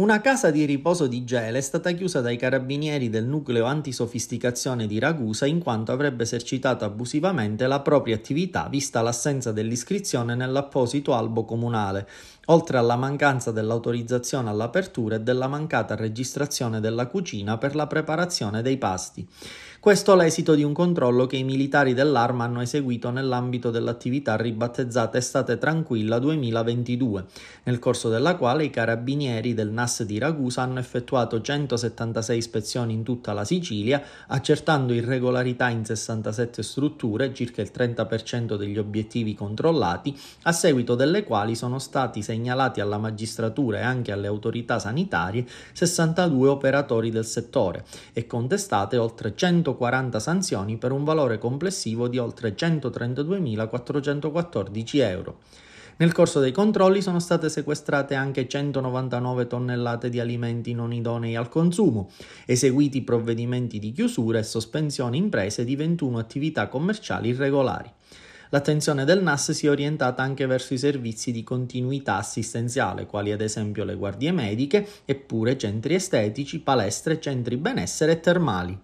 Una casa di riposo di Gela è stata chiusa dai carabinieri del nucleo antisofisticazione di Ragusa in quanto avrebbe esercitato abusivamente la propria attività vista l'assenza dell'iscrizione nell'apposito albo comunale, oltre alla mancanza dell'autorizzazione all'apertura e della mancata registrazione della cucina per la preparazione dei pasti. Questo l'esito di un controllo che i militari dell'Arma hanno eseguito nell'ambito dell'attività ribattezzata Estate Tranquilla 2022, nel corso della quale i carabinieri del NAS di Ragusa hanno effettuato 176 ispezioni in tutta la Sicilia, accertando irregolarità in 67 strutture, circa il 30% degli obiettivi controllati, a seguito delle quali sono stati segnalati alla magistratura e anche alle autorità sanitarie 62 operatori del settore e contestate oltre 100 240 sanzioni per un valore complessivo di oltre 132.414 euro. Nel corso dei controlli sono state sequestrate anche 199 tonnellate di alimenti non idonei al consumo, eseguiti provvedimenti di chiusura e sospensione imprese di 21 attività commerciali irregolari. L'attenzione del NAS si è orientata anche verso i servizi di continuità assistenziale, quali ad esempio le guardie mediche, eppure centri estetici, palestre, centri benessere e termali.